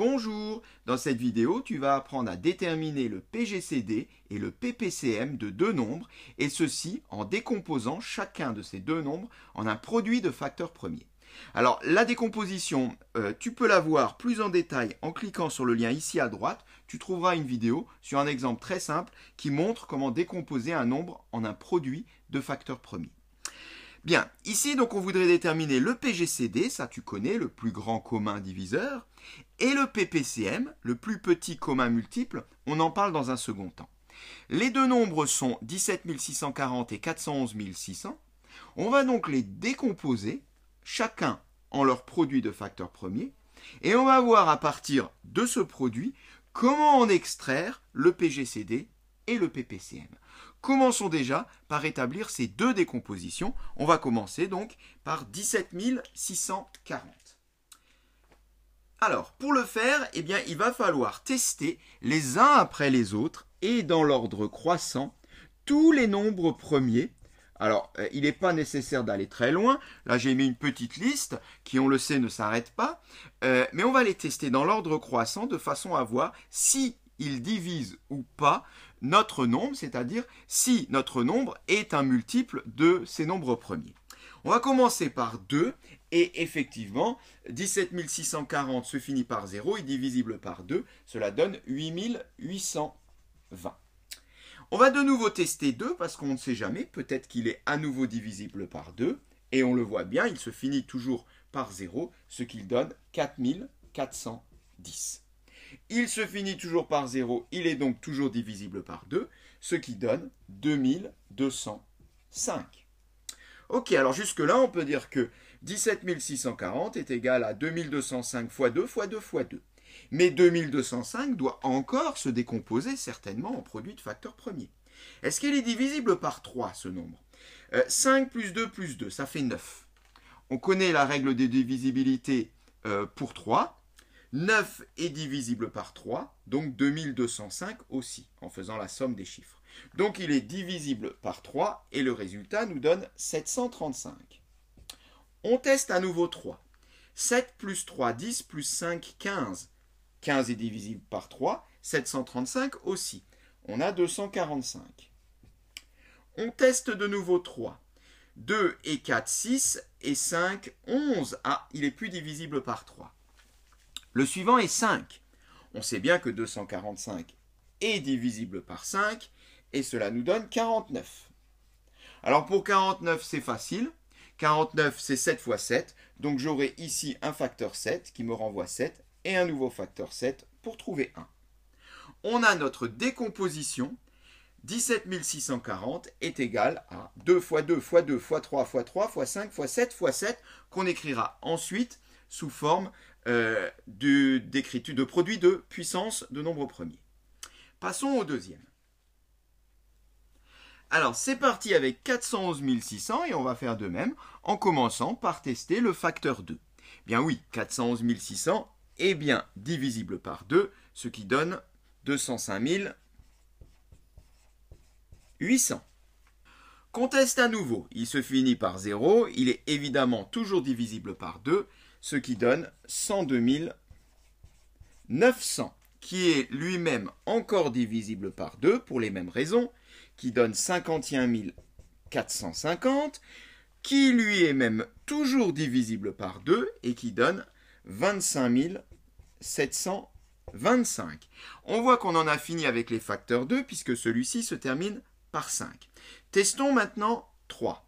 Bonjour Dans cette vidéo, tu vas apprendre à déterminer le PGCD et le PPCM de deux nombres, et ceci en décomposant chacun de ces deux nombres en un produit de facteurs premiers. Alors la décomposition, euh, tu peux la voir plus en détail en cliquant sur le lien ici à droite. Tu trouveras une vidéo sur un exemple très simple qui montre comment décomposer un nombre en un produit de facteurs premiers. Bien, ici donc on voudrait déterminer le PGCD, ça tu connais, le plus grand commun diviseur, et le PPCM, le plus petit commun multiple, on en parle dans un second temps. Les deux nombres sont 17640 et 411600. On va donc les décomposer, chacun en leur produit de facteurs premier, et on va voir à partir de ce produit comment en extraire le PGCD et le PPCM. Commençons déjà par établir ces deux décompositions. On va commencer donc par 17640. Alors, pour le faire, eh bien, il va falloir tester les uns après les autres et dans l'ordre croissant tous les nombres premiers. Alors, euh, il n'est pas nécessaire d'aller très loin. Là, j'ai mis une petite liste qui, on le sait, ne s'arrête pas. Euh, mais on va les tester dans l'ordre croissant de façon à voir si ils divisent ou pas notre nombre, c'est-à-dire si notre nombre est un multiple de ces nombres premiers. On va commencer par 2 et effectivement, 17640 se finit par 0 et divisible par 2, cela donne 8820. On va de nouveau tester 2 parce qu'on ne sait jamais, peut-être qu'il est à nouveau divisible par 2 et on le voit bien, il se finit toujours par 0, ce qui donne 4410. Il se finit toujours par 0, il est donc toujours divisible par 2, ce qui donne 2205. Ok, alors jusque-là, on peut dire que 17640 est égal à 2205 fois 2 fois 2 fois 2. Mais 2205 doit encore se décomposer certainement en produit de facteurs premier. Est-ce qu'il est divisible par 3, ce nombre 5 euh, plus 2 plus 2, ça fait 9. On connaît la règle des divisibilités euh, pour 3. 9 est divisible par 3, donc 2205 aussi, en faisant la somme des chiffres. Donc il est divisible par 3 et le résultat nous donne 735. On teste à nouveau 3. 7 plus 3, 10 plus 5, 15. 15 est divisible par 3, 735 aussi. On a 245. On teste de nouveau 3. 2 et 4, 6 et 5, 11. Ah, il n'est plus divisible par 3. Le suivant est 5. On sait bien que 245 est divisible par 5 et cela nous donne 49. Alors pour 49, c'est facile. 49, c'est 7 fois 7. Donc j'aurai ici un facteur 7 qui me renvoie 7 et un nouveau facteur 7 pour trouver 1. On a notre décomposition. 17640 est égal à 2 fois 2 fois 2 fois 3 fois 3 fois 5 fois 7 fois 7 qu'on écrira ensuite sous forme euh, d'écriture, de, produit produits de puissance de nombre premier. Passons au deuxième. Alors c'est parti avec 411 600 et on va faire de même en commençant par tester le facteur 2. Bien oui, 411 600 est bien divisible par 2, ce qui donne 205 800. Qu'on teste à nouveau, il se finit par 0, il est évidemment toujours divisible par 2, ce qui donne 102 900, qui est lui-même encore divisible par 2 pour les mêmes raisons, qui donne 51 450, qui lui est même toujours divisible par 2 et qui donne 25 725. On voit qu'on en a fini avec les facteurs 2 puisque celui-ci se termine par 5. Testons maintenant 3.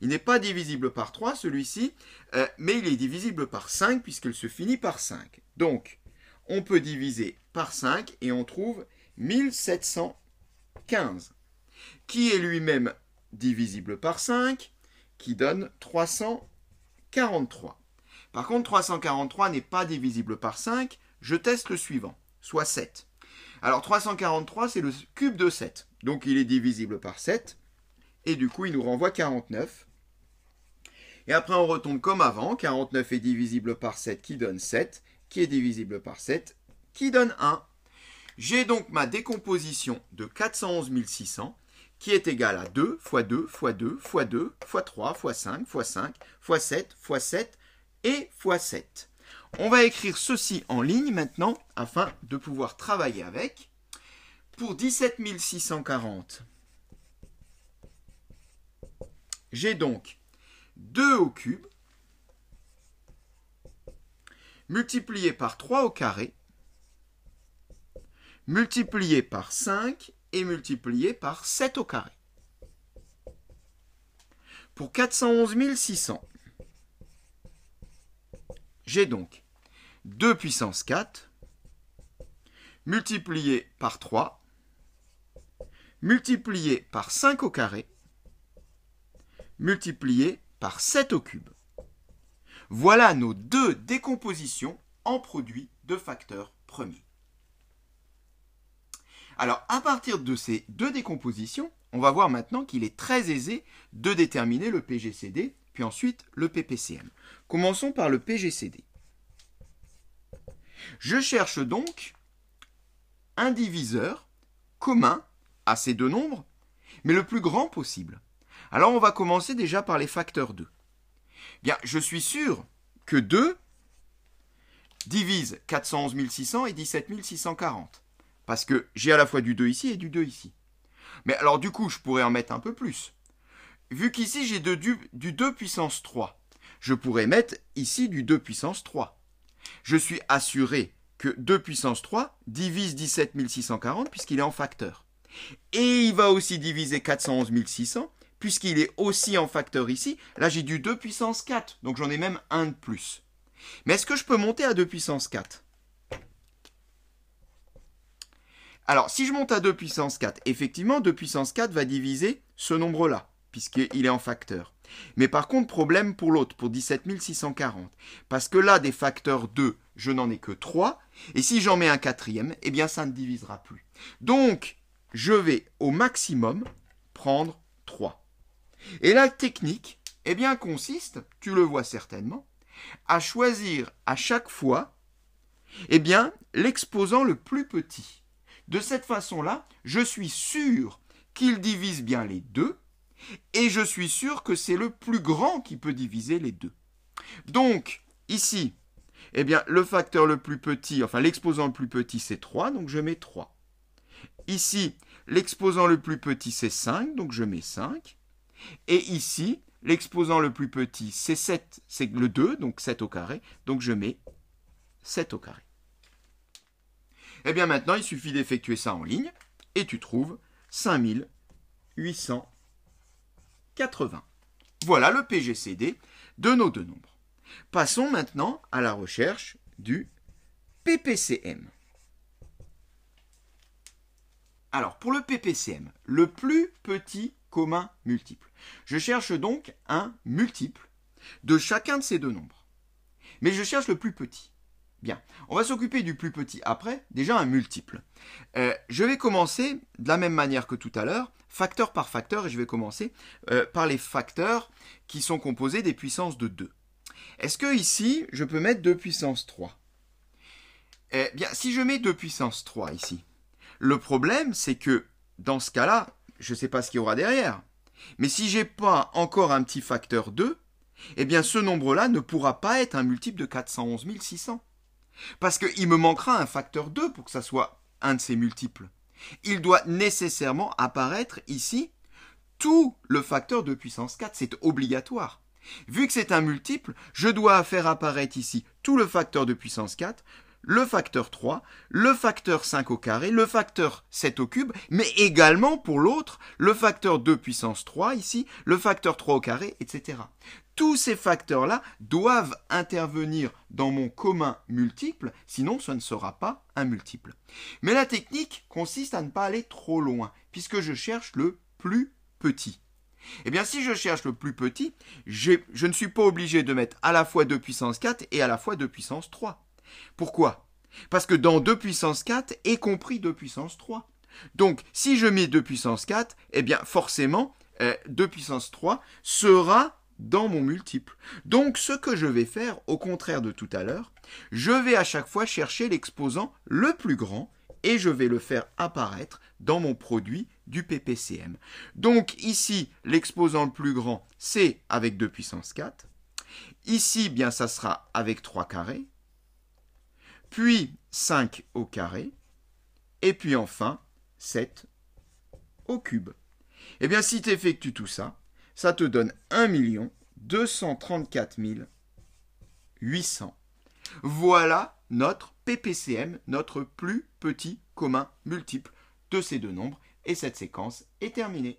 Il n'est pas divisible par 3, celui-ci, euh, mais il est divisible par 5 puisqu'il se finit par 5. Donc, on peut diviser par 5 et on trouve 1715, qui est lui-même divisible par 5, qui donne 343. Par contre, 343 n'est pas divisible par 5. Je teste le suivant, soit 7. Alors 343, c'est le cube de 7. Donc il est divisible par 7. Et du coup, il nous renvoie 49. Et après, on retombe comme avant. 49 est divisible par 7 qui donne 7, qui est divisible par 7 qui donne 1. J'ai donc ma décomposition de 411 600 qui est égale à 2 fois 2 fois 2 fois 2 fois 3 fois 5 fois 5 fois 7 fois 7 et fois 7. On va écrire ceci en ligne maintenant afin de pouvoir travailler avec. Pour 17 640, j'ai donc 2 au cube multiplié par 3 au carré multiplié par 5 et multiplié par 7 au carré. Pour 411 600, j'ai donc 2 puissance 4 multiplié par 3 multiplié par 5 au carré multiplié par 7 au cube. Voilà nos deux décompositions en produits de facteurs premiers. Alors, à partir de ces deux décompositions, on va voir maintenant qu'il est très aisé de déterminer le PGCD, puis ensuite le PPCM. Commençons par le PGCD. Je cherche donc un diviseur commun à ces deux nombres, mais le plus grand possible. Alors on va commencer déjà par les facteurs 2. Bien, je suis sûr que 2 divise 411 600 et 17 640. Parce que j'ai à la fois du 2 ici et du 2 ici. Mais alors du coup, je pourrais en mettre un peu plus. Vu qu'ici j'ai du, du 2 puissance 3, je pourrais mettre ici du 2 puissance 3. Je suis assuré que 2 puissance 3 divise 17 640 puisqu'il est en facteur. Et il va aussi diviser 411 600 puisqu'il est aussi en facteur ici, là j'ai du 2 puissance 4, donc j'en ai même un de plus. Mais est-ce que je peux monter à 2 puissance 4 Alors, si je monte à 2 puissance 4, effectivement, 2 puissance 4 va diviser ce nombre-là, puisqu'il est en facteur. Mais par contre, problème pour l'autre, pour 17640. Parce que là, des facteurs 2, je n'en ai que 3. Et si j'en mets un quatrième, eh bien, ça ne divisera plus. Donc, je vais au maximum prendre 3. Et la technique, eh bien, consiste, tu le vois certainement, à choisir à chaque fois, eh bien, l'exposant le plus petit. De cette façon-là, je suis sûr qu'il divise bien les deux, et je suis sûr que c'est le plus grand qui peut diviser les deux. Donc, ici, eh bien, le facteur le plus petit, enfin l'exposant le plus petit, c'est 3, donc je mets 3. Ici, l'exposant le plus petit, c'est 5, donc je mets 5. Et ici, l'exposant le plus petit, c'est 7, c'est le 2, donc 7 au carré, donc je mets 7 au carré. Et eh bien maintenant, il suffit d'effectuer ça en ligne, et tu trouves 5880. Voilà le PGCD de nos deux nombres. Passons maintenant à la recherche du PPCM. Alors pour le PPCM, le plus petit commun multiple. Je cherche donc un multiple de chacun de ces deux nombres. Mais je cherche le plus petit. Bien, on va s'occuper du plus petit après, déjà un multiple. Euh, je vais commencer de la même manière que tout à l'heure, facteur par facteur, et je vais commencer euh, par les facteurs qui sont composés des puissances de 2. Est-ce que ici, je peux mettre 2 puissance 3 Eh bien, si je mets 2 puissance 3 ici, le problème, c'est que dans ce cas-là, je ne sais pas ce qu'il y aura derrière. Mais si j'ai pas encore un petit facteur 2, eh bien ce nombre-là ne pourra pas être un multiple de 411 600. Parce qu'il me manquera un facteur 2 pour que ça soit un de ces multiples. Il doit nécessairement apparaître ici tout le facteur de puissance 4, c'est obligatoire. Vu que c'est un multiple, je dois faire apparaître ici tout le facteur de puissance 4, le facteur 3, le facteur 5 au carré, le facteur 7 au cube, mais également pour l'autre, le facteur 2 puissance 3 ici, le facteur 3 au carré, etc. Tous ces facteurs-là doivent intervenir dans mon commun multiple, sinon ce ne sera pas un multiple. Mais la technique consiste à ne pas aller trop loin, puisque je cherche le plus petit. Eh bien, si je cherche le plus petit, je ne suis pas obligé de mettre à la fois 2 puissance 4 et à la fois 2 puissance 3. Pourquoi Parce que dans 2 puissance 4 est compris 2 puissance 3. Donc, si je mets 2 puissance 4, eh bien, forcément, 2 euh, puissance 3 sera dans mon multiple. Donc, ce que je vais faire, au contraire de tout à l'heure, je vais à chaque fois chercher l'exposant le plus grand et je vais le faire apparaître dans mon produit du PPCM. Donc, ici, l'exposant le plus grand, c'est avec 2 puissance 4. Ici, bien, ça sera avec 3 carrés puis 5 au carré, et puis enfin 7 au cube. Eh bien, si tu effectues tout ça, ça te donne 1 234 800. Voilà notre PPCM, notre plus petit commun multiple de ces deux nombres, et cette séquence est terminée.